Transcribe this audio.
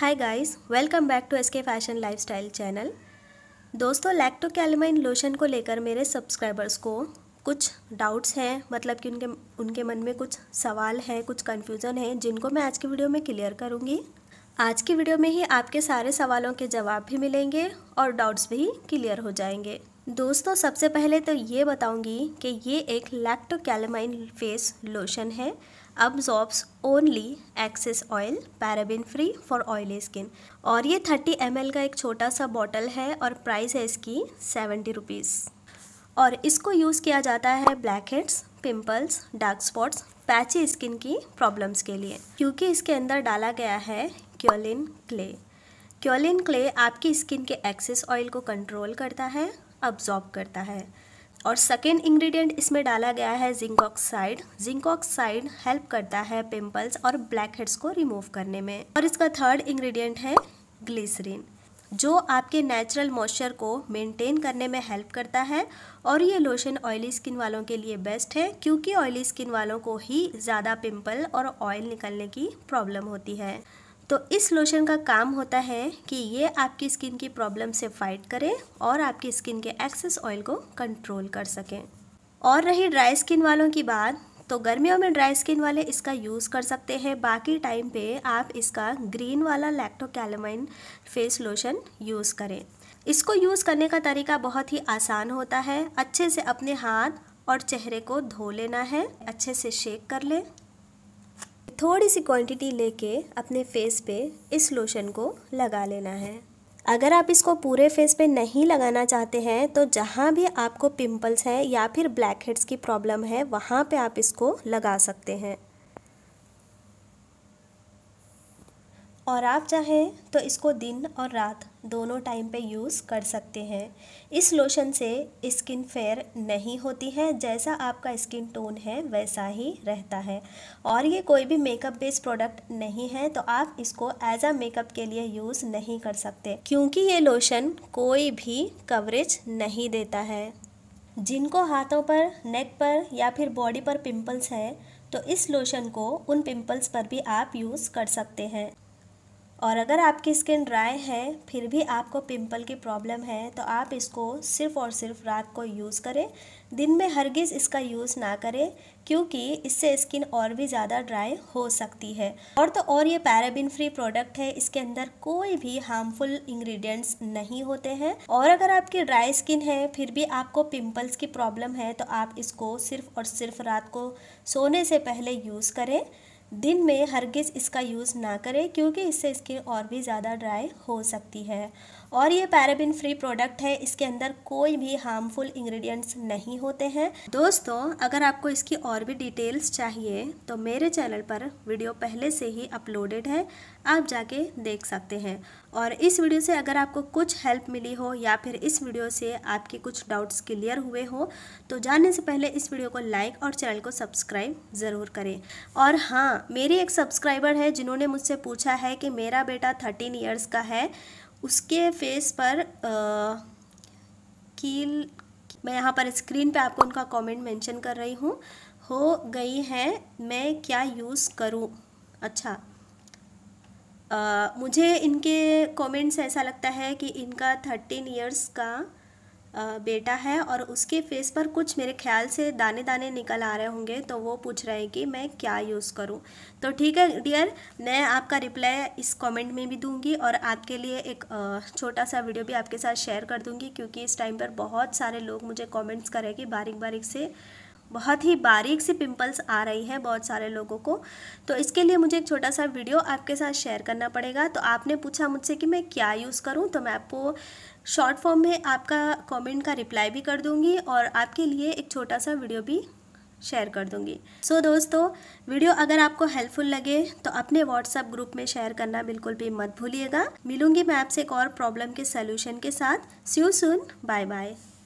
hi guys welcome back to SK fashion lifestyle channel दोस्तों Lacto Calamine lotion को लेकर मेरे सब्सक्राइबर्स को कुछ डाउट्स हैं मतलब कि उनके उनके मन में कुछ सवाल हैं कुछ कन्फ्यूज़न है जिनको मैं आज की वीडियो में क्लियर करूँगी आज की वीडियो में ही आपके सारे सवालों के जवाब भी मिलेंगे और डाउट्स भी क्लियर हो जाएंगे दोस्तों सबसे पहले तो ये बताऊंगी कि ये एक लैक्टोकैलमाइन फेस लोशन है absorbs only excess oil paraben free for oily skin और ये 30 एम का एक छोटा सा बॉटल है और प्राइस है इसकी सेवेंटी रुपीज़ और इसको यूज़ किया जाता है blackheads pimples dark spots patchy skin की प्रॉब्लम्स के लिए क्योंकि इसके अंदर डाला गया है क्योलिन क्ले क्योलिन क्ले आपकी स्किन के एक्सेस ऑयल को कंट्रोल करता है अब्जॉर्ब करता है और सेकेंड इंग्रेडिएंट इसमें डाला गया है zinc oxide zinc oxide help करता है पिंपल्स और ब्लैक हेड्स को रिमूव करने में और इसका थर्ड इंग्रेडिएंट है ग्लिसरीन जो आपके नेचुरल मॉइस्चर को मेंटेन करने में हेल्प करता है और ये लोशन ऑयली स्किन वालों के लिए बेस्ट है क्योंकि ऑयली स्किन वालों को ही ज़्यादा पिम्पल और ऑयल निकलने की प्रॉब्लम होती है तो इस लोशन का काम होता है कि ये आपकी स्किन की प्रॉब्लम से फाइट करे और आपकी स्किन के एक्सेस ऑयल को कंट्रोल कर सकें और रही ड्राई स्किन वालों की बात तो गर्मियों में ड्राई स्किन वाले इसका यूज़ कर सकते हैं बाकी टाइम पे आप इसका ग्रीन वाला लैक्टोकैलमाइन फेस लोशन यूज़ करें इसको यूज़ करने का तरीका बहुत ही आसान होता है अच्छे से अपने हाथ और चेहरे को धो लेना है अच्छे से शेक कर लें थोड़ी सी क्वांटिटी लेके अपने फेस पे इस लोशन को लगा लेना है अगर आप इसको पूरे फेस पे नहीं लगाना चाहते हैं तो जहाँ भी आपको पिंपल्स हैं या फिर ब्लैक हेड्स की प्रॉब्लम है वहाँ पे आप इसको लगा सकते हैं और आप चाहें तो इसको दिन और रात दोनों टाइम पे यूज़ कर सकते हैं इस लोशन से स्किन फेयर नहीं होती है जैसा आपका स्किन टोन है वैसा ही रहता है और ये कोई भी मेकअप बेस्ड प्रोडक्ट नहीं है तो आप इसको एज आ मेकअप के लिए यूज़ नहीं कर सकते क्योंकि ये लोशन कोई भी कवरेज नहीं देता है जिनको हाथों पर नेक पर या फिर बॉडी पर पिम्पल्स हैं तो इस लोशन को उन पिम्पल्स पर भी आप यूज़ कर सकते हैं और अगर आपकी स्किन ड्राई है फिर भी आपको पिंपल की प्रॉब्लम है तो आप इसको सिर्फ़ और सिर्फ रात को यूज़ करें दिन में हरगिज़ इसका यूज़ ना करें क्योंकि इससे स्किन और भी ज़्यादा ड्राई हो सकती है और तो और ये पैराबिन फ्री प्रोडक्ट है इसके अंदर कोई भी हार्मफुल इंग्रेडिएंट्स नहीं होते हैं और अगर आपकी ड्राई स्किन है फिर भी आपको पिंपल्स की प्रॉब्लम है तो आप इसको सिर्फ़ और सिर्फ रात को सोने से पहले यूज़ करें दिन में हरगिज़ इसका यूज़ ना करें क्योंकि इससे स्किन और भी ज़्यादा ड्राई हो सकती है और ये पैराबिन फ्री प्रोडक्ट है इसके अंदर कोई भी हार्मफुल इंग्रेडिएंट्स नहीं होते हैं दोस्तों अगर आपको इसकी और भी डिटेल्स चाहिए तो मेरे चैनल पर वीडियो पहले से ही अपलोडेड है आप जाके देख सकते हैं और इस वीडियो से अगर आपको कुछ हेल्प मिली हो या फिर इस वीडियो से आपके कुछ डाउट्स क्लियर हुए हो तो जानने से पहले इस वीडियो को लाइक और चैनल को सब्सक्राइब ज़रूर करें और हाँ मेरी एक सब्सक्राइबर है जिन्होंने मुझसे पूछा है कि मेरा बेटा थर्टीन ईयर्स का है उसके फेस पर आ, कील मैं यहाँ पर स्क्रीन पे आपको उनका कमेंट मेंशन कर रही हूँ हो गई है मैं क्या यूज़ करूँ अच्छा आ, मुझे इनके कमेंट्स ऐसा लगता है कि इनका थर्टीन इयर्स का बेटा है और उसके फेस पर कुछ मेरे ख्याल से दाने दाने निकल आ रहे होंगे तो वो पूछ रहे हैं कि मैं क्या यूज़ करूँ तो ठीक है डियर मैं आपका रिप्लाई इस कमेंट में भी दूंगी और आपके लिए एक छोटा सा वीडियो भी आपके साथ शेयर कर दूंगी क्योंकि इस टाइम पर बहुत सारे लोग मुझे कमेंट्स करें कि बारीक बारीक से बहुत ही बारीक सी पिंपल्स आ रही है बहुत सारे लोगों को तो इसके लिए मुझे एक छोटा सा वीडियो आपके साथ शेयर करना पड़ेगा तो आपने पूछा मुझसे कि मैं क्या यूज़ करूँ तो मैं आपको शॉर्ट फॉर्म में आपका कमेंट का रिप्लाई भी कर दूंगी और आपके लिए एक छोटा सा वीडियो भी शेयर कर दूंगी सो so, दोस्तों वीडियो अगर आपको हेल्पफुल लगे तो अपने व्हाट्सएप ग्रुप में शेयर करना बिल्कुल भी मत भूलिएगा मिलूंगी मैं आपसे एक और प्रॉब्लम के सोल्यूशन के साथ सी सुन बाय बाय